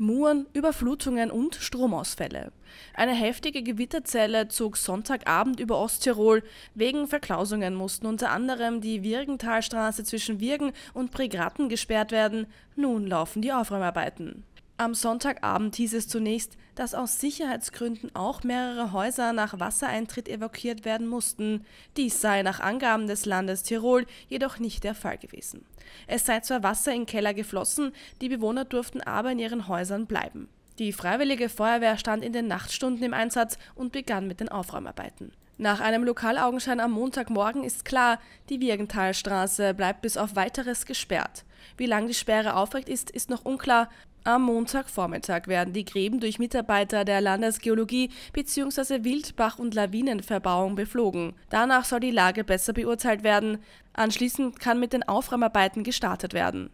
Muren, Überflutungen und Stromausfälle. Eine heftige Gewitterzelle zog Sonntagabend über Osttirol. Wegen Verklausungen mussten unter anderem die Wirgentalstraße zwischen Wirgen und Brigratten gesperrt werden. Nun laufen die Aufräumarbeiten. Am Sonntagabend hieß es zunächst, dass aus Sicherheitsgründen auch mehrere Häuser nach Wassereintritt evakuiert werden mussten. Dies sei nach Angaben des Landes Tirol jedoch nicht der Fall gewesen. Es sei zwar Wasser in Keller geflossen, die Bewohner durften aber in ihren Häusern bleiben. Die freiwillige Feuerwehr stand in den Nachtstunden im Einsatz und begann mit den Aufräumarbeiten. Nach einem Lokalaugenschein am Montagmorgen ist klar, die Wirgentalstraße bleibt bis auf weiteres gesperrt. Wie lang die Sperre aufrecht ist, ist noch unklar, am Montagvormittag werden die Gräben durch Mitarbeiter der Landesgeologie bzw. Wildbach- und Lawinenverbauung beflogen. Danach soll die Lage besser beurteilt werden. Anschließend kann mit den Aufräumarbeiten gestartet werden.